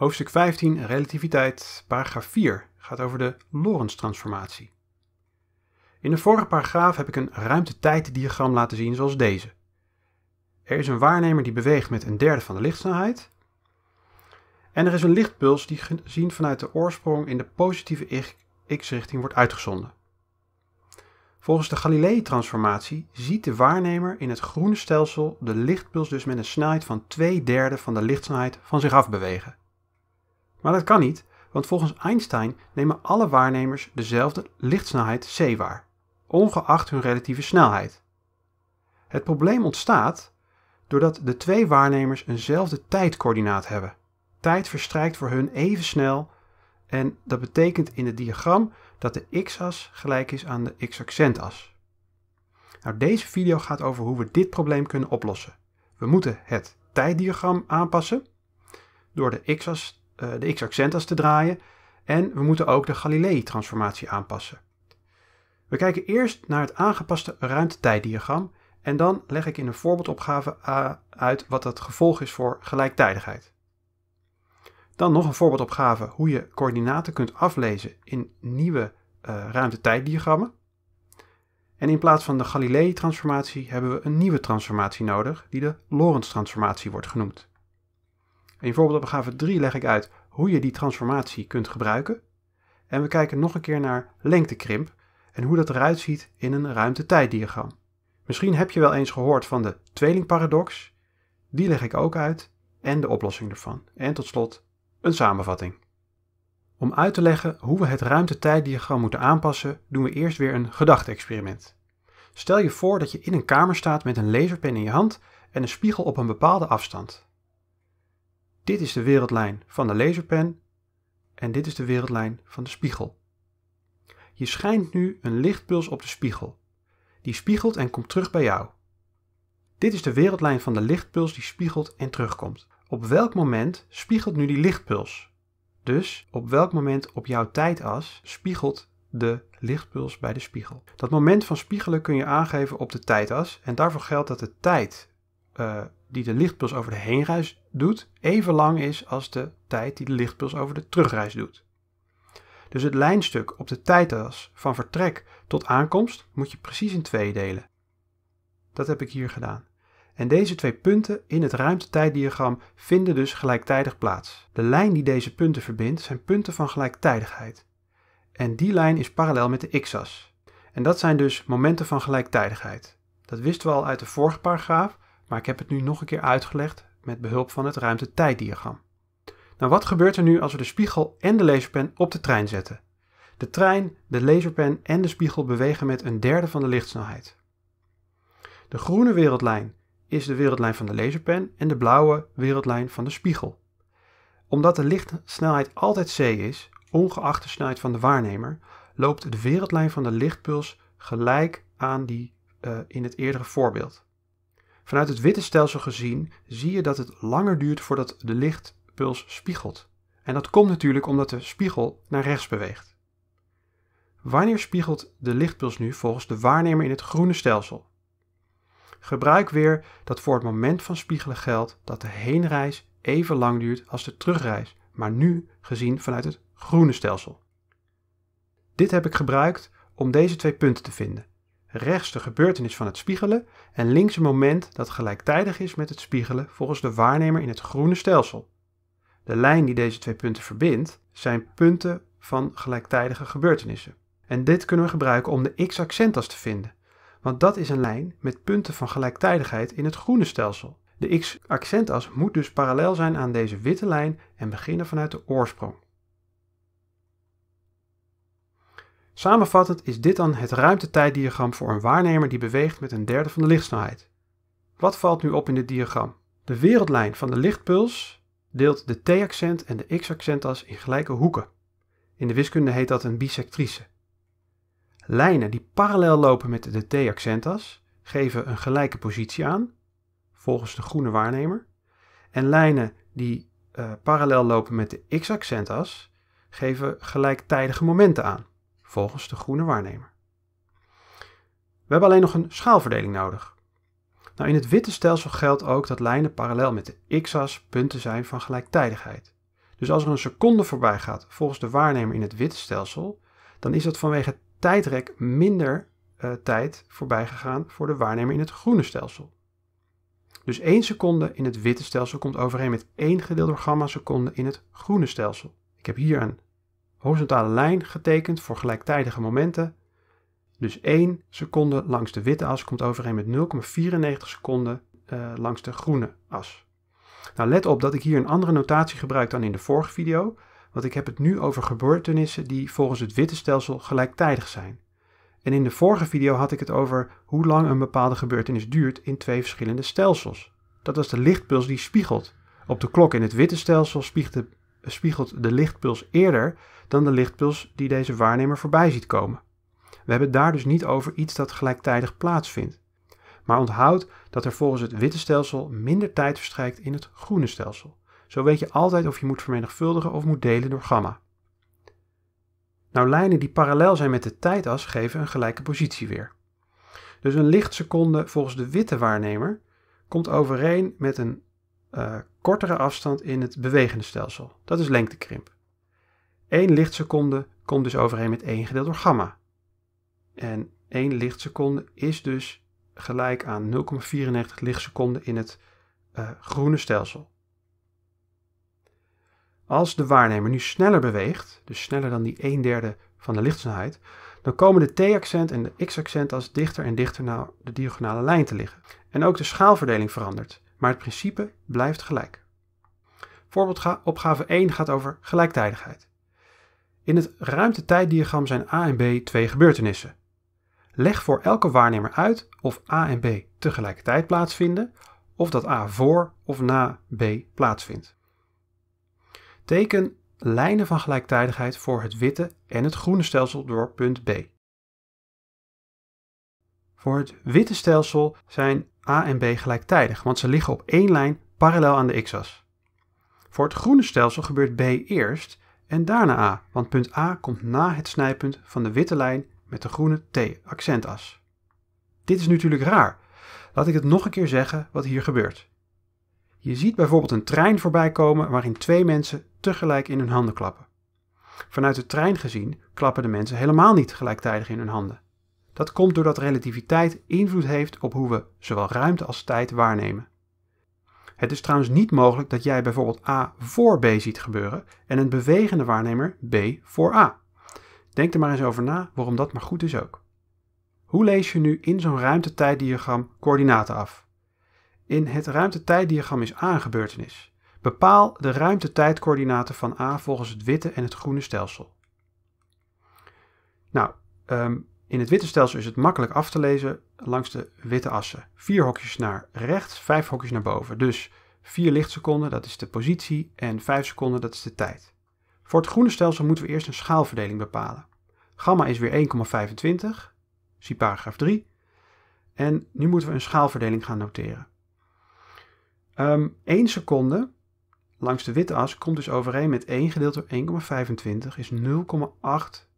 Hoofdstuk 15 Relativiteit, paragraaf 4 gaat over de Lorentz-transformatie. In de vorige paragraaf heb ik een ruimte tijd laten zien zoals deze. Er is een waarnemer die beweegt met een derde van de lichtsnelheid. En er is een lichtpuls die gezien vanuit de oorsprong in de positieve x-richting wordt uitgezonden. Volgens de Galilei-transformatie ziet de waarnemer in het groene stelsel de lichtpuls dus met een snelheid van twee derde van de lichtsnelheid van zich af bewegen. Maar dat kan niet, want volgens Einstein nemen alle waarnemers dezelfde lichtsnelheid c waar, ongeacht hun relatieve snelheid. Het probleem ontstaat doordat de twee waarnemers eenzelfde tijdcoördinaat hebben. Tijd verstrijkt voor hun even snel en dat betekent in het diagram dat de x-as gelijk is aan de x-accentas. Nou, deze video gaat over hoe we dit probleem kunnen oplossen. We moeten het tijddiagram aanpassen door de x-as eh, de x-accentas te draaien en we moeten ook de Galilei-transformatie aanpassen. We kijken eerst naar het aangepaste ruimtetijddiagram en dan leg ik in een voorbeeldopgave eh, uit wat het gevolg is voor gelijktijdigheid. Dan nog een voorbeeldopgave hoe je coördinaten kunt aflezen in nieuwe uh, ruimtetijddiagrammen. En in plaats van de Galilei-transformatie hebben we een nieuwe transformatie nodig, die de Lorentz-transformatie wordt genoemd. En op opgave 3 leg ik uit hoe je die transformatie kunt gebruiken. En we kijken nog een keer naar lengtekrimp en hoe dat eruit ziet in een ruimtetijddiagram. Misschien heb je wel eens gehoord van de tweelingparadox. Die leg ik ook uit en de oplossing ervan. En tot slot een samenvatting. Om uit te leggen hoe we het ruimtetijddiagram moeten aanpassen, doen we eerst weer een gedachte-experiment. Stel je voor dat je in een kamer staat met een laserpen in je hand en een spiegel op een bepaalde afstand. Dit is de wereldlijn van de laserpen en dit is de wereldlijn van de spiegel. Je schijnt nu een lichtpuls op de spiegel. Die spiegelt en komt terug bij jou. Dit is de wereldlijn van de lichtpuls die spiegelt en terugkomt. Op welk moment spiegelt nu die lichtpuls? Dus op welk moment op jouw tijdas spiegelt de lichtpuls bij de spiegel? Dat moment van spiegelen kun je aangeven op de tijdas en daarvoor geldt dat de tijd eh, die de lichtpuls over de heenreis doet even lang is als de tijd die de lichtpuls over de terugreis doet. Dus het lijnstuk op de tijdas van vertrek tot aankomst moet je precies in twee delen. Dat heb ik hier gedaan. En deze twee punten in het ruimtetijddiagram vinden dus gelijktijdig plaats. De lijn die deze punten verbindt zijn punten van gelijktijdigheid. En die lijn is parallel met de x-as. En dat zijn dus momenten van gelijktijdigheid. Dat wisten we al uit de vorige paragraaf, maar ik heb het nu nog een keer uitgelegd met behulp van het ruimte-tijddiagram. Nou, wat gebeurt er nu als we de spiegel en de laserpen op de trein zetten? De trein, de laserpen en de spiegel bewegen met een derde van de lichtsnelheid. De groene wereldlijn is de wereldlijn van de laserpen en de blauwe wereldlijn van de spiegel. Omdat de lichtsnelheid altijd c is, ongeacht de snelheid van de waarnemer, loopt de wereldlijn van de lichtpuls gelijk aan die eh, in het eerdere voorbeeld. Vanuit het witte stelsel gezien zie je dat het langer duurt voordat de lichtpuls spiegelt. En dat komt natuurlijk omdat de spiegel naar rechts beweegt. Wanneer spiegelt de lichtpuls nu volgens de waarnemer in het groene stelsel? Gebruik weer dat voor het moment van spiegelen geldt dat de heenreis even lang duurt als de terugreis, maar nu gezien vanuit het groene stelsel. Dit heb ik gebruikt om deze twee punten te vinden rechts de gebeurtenis van het spiegelen en links een moment dat gelijktijdig is met het spiegelen volgens de waarnemer in het groene stelsel. De lijn die deze twee punten verbindt zijn punten van gelijktijdige gebeurtenissen. En dit kunnen we gebruiken om de x-accentas te vinden, want dat is een lijn met punten van gelijktijdigheid in het groene stelsel. De x-accentas moet dus parallel zijn aan deze witte lijn en beginnen vanuit de oorsprong. Samenvattend is dit dan het ruimtetijddiagram voor een waarnemer die beweegt met een derde van de lichtsnelheid. Wat valt nu op in dit diagram? De wereldlijn van de lichtpuls deelt de t-accent en de x-accentas in gelijke hoeken. In de wiskunde heet dat een bisectrice. Lijnen die parallel lopen met de t-accentas geven een gelijke positie aan, volgens de groene waarnemer. En lijnen die eh, parallel lopen met de x-accentas geven gelijktijdige momenten aan volgens de groene waarnemer. We hebben alleen nog een schaalverdeling nodig. Nou, in het witte stelsel geldt ook dat lijnen parallel met de x-as punten zijn van gelijktijdigheid. Dus als er een seconde voorbij gaat volgens de waarnemer in het witte stelsel, dan is dat vanwege tijdrek minder eh, tijd voorbij gegaan voor de waarnemer in het groene stelsel. Dus 1 seconde in het witte stelsel komt overeen met 1 gedeeld door gamma seconde in het groene stelsel. Ik heb hier een horizontale lijn getekend voor gelijktijdige momenten. Dus 1 seconde langs de witte as komt overeen met 0,94 seconden eh, langs de groene as. Nou, let op dat ik hier een andere notatie gebruik dan in de vorige video, want ik heb het nu over gebeurtenissen die volgens het witte stelsel gelijktijdig zijn. En in de vorige video had ik het over hoe lang een bepaalde gebeurtenis duurt in twee verschillende stelsels. Dat was de lichtpuls die spiegelt. Op de klok in het witte stelsel spiegelt de spiegelt de lichtpuls eerder dan de lichtpuls die deze waarnemer voorbij ziet komen. We hebben daar dus niet over iets dat gelijktijdig plaatsvindt. Maar onthoud dat er volgens het witte stelsel minder tijd verstrijkt in het groene stelsel. Zo weet je altijd of je moet vermenigvuldigen of moet delen door gamma. Nou, lijnen die parallel zijn met de tijdas geven een gelijke positie weer. Dus een lichtseconde volgens de witte waarnemer komt overeen met een eh, kortere afstand in het bewegende stelsel. Dat is lengtekrimp. 1 lichtseconde komt dus overeen met 1 gedeeld door gamma. En 1 lichtseconde is dus gelijk aan 0,94 lichtseconden in het eh, groene stelsel. Als de waarnemer nu sneller beweegt, dus sneller dan die 1 derde van de lichtsnelheid, dan komen de t-accent en de x-accent als dichter en dichter naar de diagonale lijn te liggen. En ook de schaalverdeling verandert maar het principe blijft gelijk. opgave 1 gaat over gelijktijdigheid. In het ruimtetijddiagram zijn A en B twee gebeurtenissen. Leg voor elke waarnemer uit of A en B tegelijkertijd plaatsvinden of dat A voor of na B plaatsvindt. Teken lijnen van gelijktijdigheid voor het witte en het groene stelsel door punt B. Voor het witte stelsel zijn A en B gelijktijdig, want ze liggen op één lijn parallel aan de x-as. Voor het groene stelsel gebeurt B eerst en daarna A, want punt A komt na het snijpunt van de witte lijn met de groene T-accentas. Dit is natuurlijk raar. Laat ik het nog een keer zeggen wat hier gebeurt. Je ziet bijvoorbeeld een trein voorbij komen waarin twee mensen tegelijk in hun handen klappen. Vanuit de trein gezien klappen de mensen helemaal niet gelijktijdig in hun handen. Dat komt doordat relativiteit invloed heeft op hoe we zowel ruimte als tijd waarnemen. Het is trouwens niet mogelijk dat jij bijvoorbeeld A voor B ziet gebeuren en een bewegende waarnemer B voor A. Denk er maar eens over na waarom dat maar goed is ook. Hoe lees je nu in zo'n ruimtetijddiagram coördinaten af? In het ruimtetijddiagram is A een gebeurtenis. Bepaal de ruimtetijdcoördinaten van A volgens het witte en het groene stelsel. Nou, ehm, in het witte stelsel is het makkelijk af te lezen langs de witte assen. Vier hokjes naar rechts, vijf hokjes naar boven. Dus 4 lichtseconden, dat is de positie, en 5 seconden, dat is de tijd. Voor het groene stelsel moeten we eerst een schaalverdeling bepalen. Gamma is weer 1,25, zie paragraaf 3. En nu moeten we een schaalverdeling gaan noteren. Um, ehm, 1 seconde langs de witte as komt dus overeen met 1 gedeeld door 1,25 is 0,8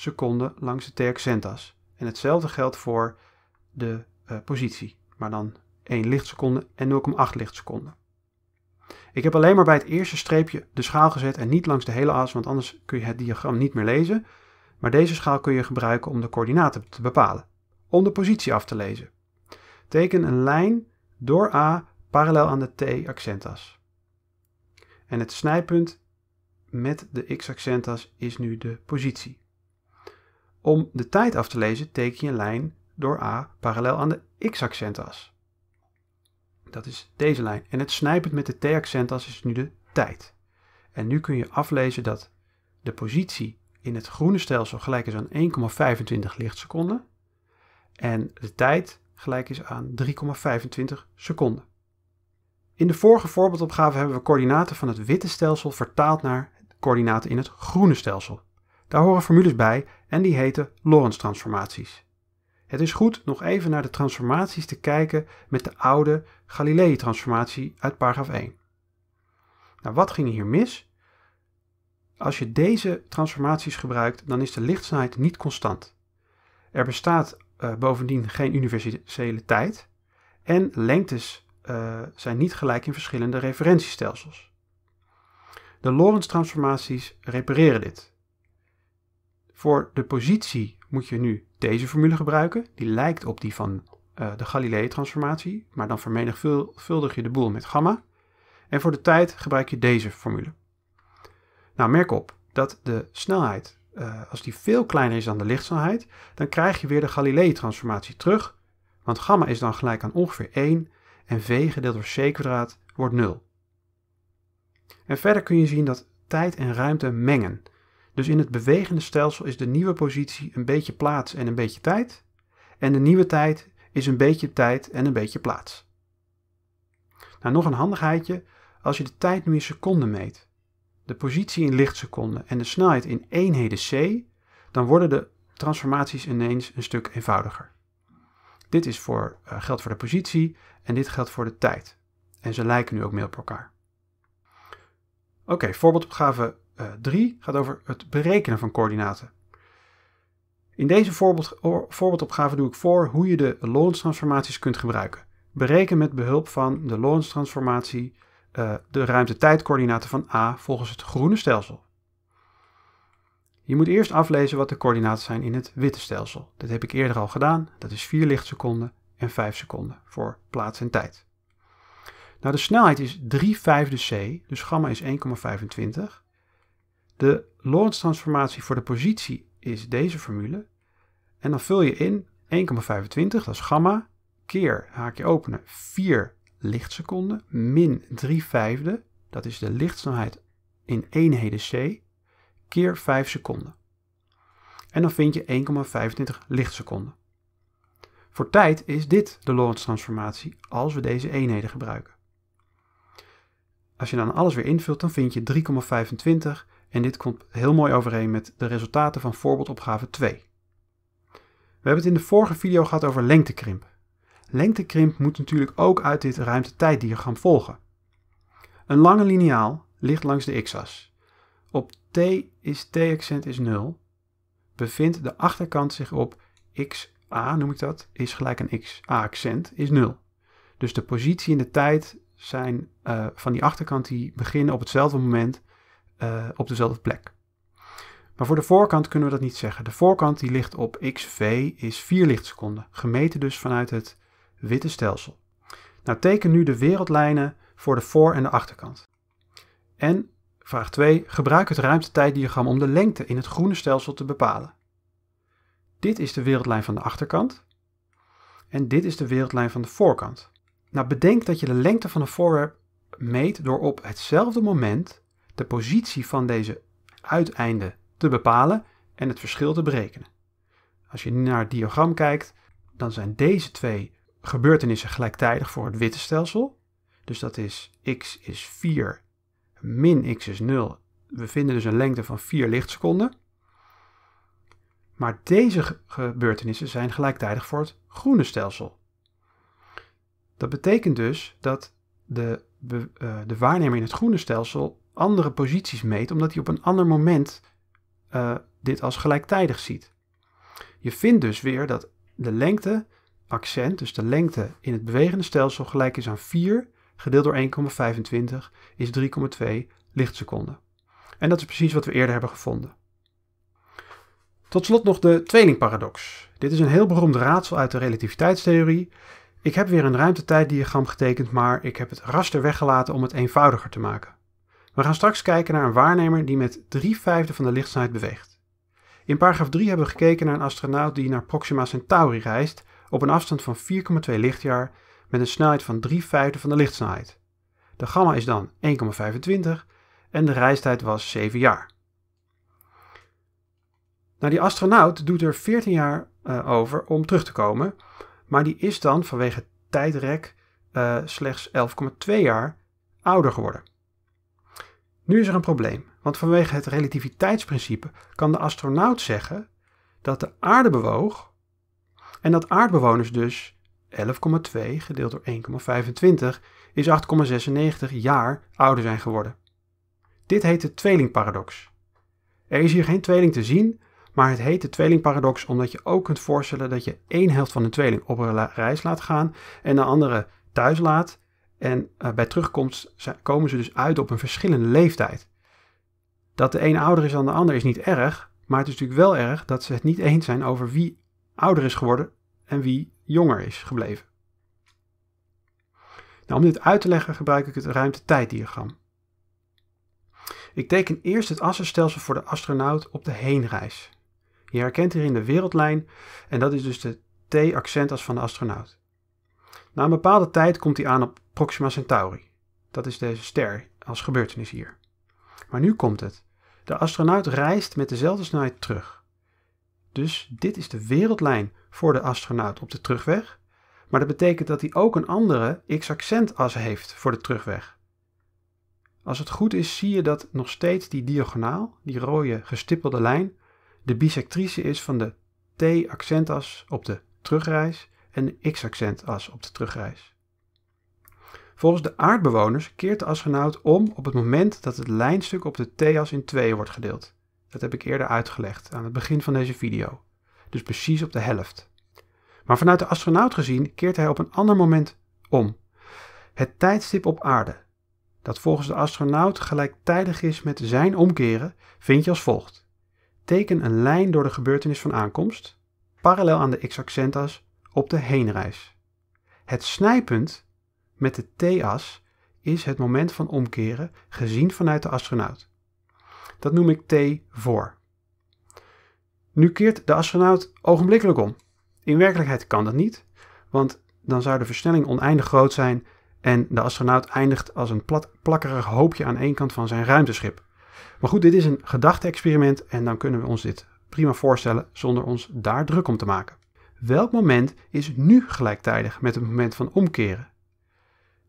seconden langs de t accentas. En hetzelfde geldt voor de eh, positie, maar dan 1 lichtseconde en 0,8 lichtseconden. Ik heb alleen maar bij het eerste streepje de schaal gezet en niet langs de hele as, want anders kun je het diagram niet meer lezen. Maar deze schaal kun je gebruiken om de coördinaten te bepalen, om de positie af te lezen. Teken een lijn door A parallel aan de T-accentas. En het snijpunt met de X-accentas is nu de positie. Om de tijd af te lezen teken je een lijn door A parallel aan de x-accentas. Dat is deze lijn. En het snijpend met de t-accentas is nu de tijd. En nu kun je aflezen dat de positie in het groene stelsel gelijk is aan 1,25 lichtseconden. En de tijd gelijk is aan 3,25 seconden. In de vorige voorbeeldopgave hebben we coördinaten van het witte stelsel vertaald naar coördinaten in het groene stelsel. Daar horen formules bij en die heten Lorentz-transformaties. Het is goed nog even naar de transformaties te kijken met de oude Galilei-transformatie uit paragraaf 1. Nou, wat ging hier mis? Als je deze transformaties gebruikt, dan is de lichtsnelheid niet constant. Er bestaat eh, bovendien geen universele tijd en lengtes eh, zijn niet gelijk in verschillende referentiestelsels. De Lorentz-transformaties repareren dit. Voor de positie moet je nu deze formule gebruiken. Die lijkt op die van eh, de Galilei-transformatie, maar dan vermenigvuldig je de boel met gamma. En voor de tijd gebruik je deze formule. Nou, merk op dat de snelheid, eh, als die veel kleiner is dan de lichtsnelheid, dan krijg je weer de Galilei-transformatie terug. Want gamma is dan gelijk aan ongeveer 1 en v gedeeld door c kwadraat wordt 0. En verder kun je zien dat tijd en ruimte mengen. Dus in het bewegende stelsel is de nieuwe positie een beetje plaats en een beetje tijd. En de nieuwe tijd is een beetje tijd en een beetje plaats. Nou, nog een handigheidje. Als je de tijd nu in seconden meet, de positie in lichtseconden en de snelheid in eenheden c, dan worden de transformaties ineens een stuk eenvoudiger. Dit is voor, eh, geldt voor de positie en dit geldt voor de tijd. En ze lijken nu ook meer op elkaar. Oké, voorbeeldopgave 3 eh, gaat over het berekenen van coördinaten. In deze voorbeeld, voorbeeldopgave doe ik voor hoe je de Lorentz transformaties kunt gebruiken. Bereken met behulp van de Lorentz transformatie eh, de ruimte-tijdcoördinaten van A volgens het groene stelsel. Je moet eerst aflezen wat de coördinaten zijn in het witte stelsel. Dit heb ik eerder al gedaan. Dat is 4 lichtseconden en 5 seconden voor plaats en tijd. Nou, de snelheid is 3 vijfde c, dus gamma is 1,25. De Lorentz transformatie voor de positie is deze formule. En dan vul je in 1,25, dat is gamma, keer, haakje openen, 4 lichtseconden, min 3 vijfde, dat is de lichtsnelheid in eenheden c, keer 5 seconden. En dan vind je 1,25 lichtseconden. Voor tijd is dit de Lorentz transformatie als we deze eenheden gebruiken. Als je dan alles weer invult, dan vind je 3,25 en dit komt heel mooi overeen met de resultaten van voorbeeldopgave 2. We hebben het in de vorige video gehad over lengtekrimp. Lengtekrimp moet natuurlijk ook uit dit ruimtetijddiagram volgen. Een lange lineaal ligt langs de x-as. Op t is t-accent is 0, bevindt de achterkant zich op xa, noem ik dat, is gelijk aan xa-accent, is 0. Dus de positie en de tijd zijn eh, van die achterkant die beginnen op hetzelfde moment eh, op dezelfde plek. Maar voor de voorkant kunnen we dat niet zeggen. De voorkant die ligt op xv is 4 lichtseconden, gemeten dus vanuit het witte stelsel. Nou teken nu de wereldlijnen voor de voor- en de achterkant. En vraag 2, gebruik het ruimtetijddiagram om de lengte in het groene stelsel te bepalen. Dit is de wereldlijn van de achterkant en dit is de wereldlijn van de voorkant. Nou bedenk dat je de lengte van een voorwerp meet door op hetzelfde moment de positie van deze uiteinden te bepalen en het verschil te berekenen. Als je naar het diagram kijkt, dan zijn deze twee gebeurtenissen gelijktijdig voor het witte stelsel. Dus dat is x is 4 min x is 0. We vinden dus een lengte van 4 lichtseconden. Maar deze gebeurtenissen zijn gelijktijdig voor het groene stelsel. Dat betekent dus dat de, eh, de waarnemer in het groene stelsel andere posities meet, omdat hij op een ander moment eh, dit als gelijktijdig ziet. Je vindt dus weer dat de lengte accent, dus de lengte in het bewegende stelsel, gelijk is aan 4 gedeeld door 1,25 is 3,2 lichtseconden. En dat is precies wat we eerder hebben gevonden. Tot slot nog de tweelingparadox. Dit is een heel beroemd raadsel uit de relativiteitstheorie. Ik heb weer een ruimtetijddiagram getekend, maar ik heb het raster weggelaten om het eenvoudiger te maken. We gaan straks kijken naar een waarnemer die met 3 vijfde van de lichtsnelheid beweegt. In paragraaf 3 hebben we gekeken naar een astronaut die naar Proxima Centauri reist op een afstand van 4,2 lichtjaar met een snelheid van 3 vijfde van de lichtsnelheid. De gamma is dan 1,25 en de reistijd was 7 jaar. Nou, die astronaut doet er 14 jaar eh, over om terug te komen, maar die is dan vanwege tijdrek eh, slechts 11,2 jaar ouder geworden. Nu is er een probleem, want vanwege het relativiteitsprincipe kan de astronaut zeggen dat de aarde bewoog en dat aardbewoners dus 11,2 gedeeld door 1,25 is 8,96 jaar ouder zijn geworden. Dit heet de tweelingparadox. Er is hier geen tweeling te zien, maar het heet de tweelingparadox omdat je ook kunt voorstellen dat je één helft van een tweeling op een reis laat gaan en de andere thuis laat en eh, bij terugkomst komen ze dus uit op een verschillende leeftijd. Dat de een ouder is dan de ander is niet erg, maar het is natuurlijk wel erg dat ze het niet eens zijn over wie ouder is geworden en wie jonger is gebleven. Nou, om dit uit te leggen gebruik ik het ruimte-tijddiagram. Ik teken eerst het assenstelsel voor de astronaut op de heenreis. Je herkent hierin de wereldlijn en dat is dus de T-accentas van de astronaut. Na een bepaalde tijd komt hij aan op Proxima Centauri. Dat is deze ster als gebeurtenis hier. Maar nu komt het. De astronaut reist met dezelfde snelheid terug. Dus dit is de wereldlijn voor de astronaut op de terugweg. Maar dat betekent dat hij ook een andere x-accentas heeft voor de terugweg. Als het goed is, zie je dat nog steeds die diagonaal, die rode gestippelde lijn, de bisectrice is van de t-accentas op de terugreis en de x-accentas op de terugreis. Volgens de aardbewoners keert de astronaut om op het moment dat het lijnstuk op de t-as in tweeën wordt gedeeld. Dat heb ik eerder uitgelegd aan het begin van deze video. Dus precies op de helft. Maar vanuit de astronaut gezien keert hij op een ander moment om. Het tijdstip op aarde, dat volgens de astronaut gelijktijdig is met zijn omkeren, vind je als volgt. Teken een lijn door de gebeurtenis van aankomst, parallel aan de x-accentas, op de heenreis. Het snijpunt met de t-as is het moment van omkeren gezien vanuit de astronaut. Dat noem ik t voor. Nu keert de astronaut ogenblikkelijk om. In werkelijkheid kan dat niet, want dan zou de versnelling oneindig groot zijn en de astronaut eindigt als een plat, plakkerig hoopje aan één kant van zijn ruimteschip. Maar goed, dit is een gedachte-experiment en dan kunnen we ons dit prima voorstellen zonder ons daar druk om te maken. Welk moment is nu gelijktijdig met het moment van omkeren?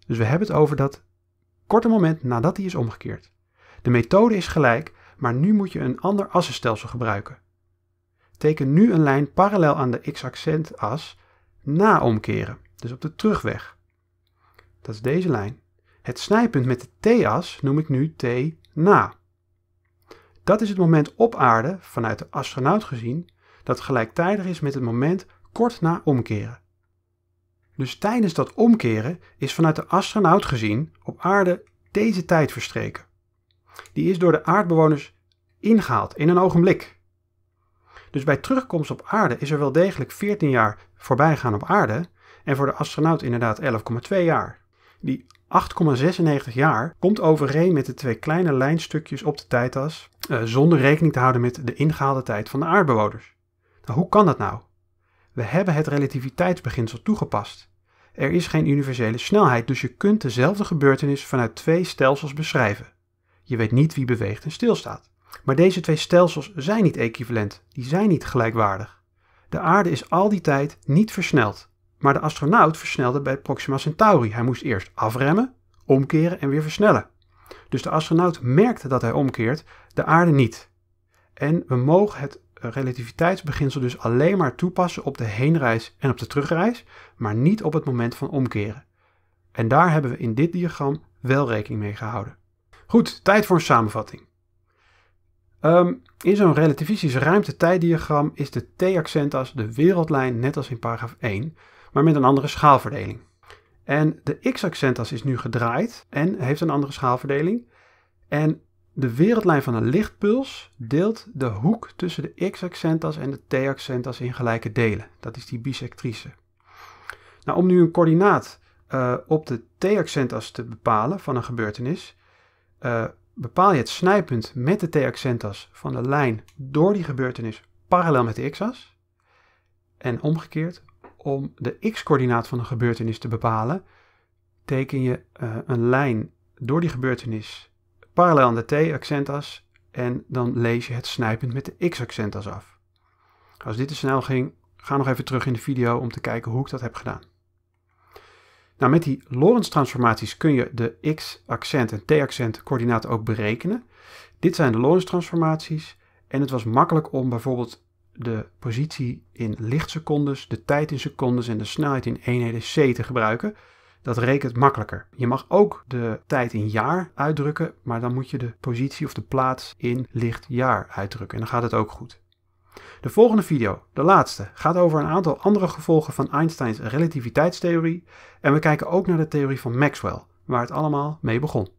Dus we hebben het over dat korte moment nadat hij is omgekeerd. De methode is gelijk, maar nu moet je een ander assenstelsel gebruiken. Teken nu een lijn parallel aan de x as na omkeren, dus op de terugweg. Dat is deze lijn. Het snijpunt met de t-as noem ik nu t na. Dat is het moment op aarde, vanuit de astronaut gezien, dat gelijktijdig is met het moment kort na omkeren. Dus tijdens dat omkeren is vanuit de astronaut gezien op aarde deze tijd verstreken. Die is door de aardbewoners ingehaald in een ogenblik. Dus bij terugkomst op aarde is er wel degelijk 14 jaar voorbij gaan op aarde en voor de astronaut inderdaad 11,2 jaar. Die 8,96 jaar komt overeen met de twee kleine lijnstukjes op de tijdas eh, zonder rekening te houden met de ingehaalde tijd van de aardbewoners. Nou, hoe kan dat nou? We hebben het relativiteitsbeginsel toegepast. Er is geen universele snelheid, dus je kunt dezelfde gebeurtenis vanuit twee stelsels beschrijven. Je weet niet wie beweegt en stilstaat. Maar deze twee stelsels zijn niet equivalent, die zijn niet gelijkwaardig. De aarde is al die tijd niet versneld. Maar de astronaut versnelde bij Proxima Centauri. Hij moest eerst afremmen, omkeren en weer versnellen. Dus de astronaut merkte dat hij omkeert, de aarde niet. En we mogen het relativiteitsbeginsel dus alleen maar toepassen op de heenreis en op de terugreis, maar niet op het moment van omkeren. En daar hebben we in dit diagram wel rekening mee gehouden. Goed, tijd voor een samenvatting. Ehm, in zo'n relativistisch ruimte-tijddiagram is de t-accentas de wereldlijn net als in paragraaf 1, maar met een andere schaalverdeling. En de x-accentas is nu gedraaid en heeft een andere schaalverdeling. En de wereldlijn van een lichtpuls deelt de hoek tussen de x-accentas en de t-accentas in gelijke delen. Dat is die bisectrice. Nou, om nu een coördinaat eh, op de t-accentas te bepalen van een gebeurtenis, eh, bepaal je het snijpunt met de t-accentas van de lijn door die gebeurtenis parallel met de x-as. En omgekeerd, om de x-coördinaat van een gebeurtenis te bepalen, teken je eh, een lijn door die gebeurtenis parallel aan de T-accentas en dan lees je het snijpend met de X-accentas af. Als dit te snel ging, ga nog even terug in de video om te kijken hoe ik dat heb gedaan. Nou, met die Lorentz transformaties kun je de x-accent en t-accent coördinaten ook berekenen. Dit zijn de Lorentz transformaties en het was makkelijk om bijvoorbeeld de positie in lichtsecondes, de tijd in secondes en de snelheid in eenheden c te gebruiken. Dat rekent makkelijker. Je mag ook de tijd in jaar uitdrukken, maar dan moet je de positie of de plaats in licht jaar uitdrukken. En dan gaat het ook goed. De volgende video, de laatste, gaat over een aantal andere gevolgen van Einsteins relativiteitstheorie en we kijken ook naar de theorie van Maxwell, waar het allemaal mee begon.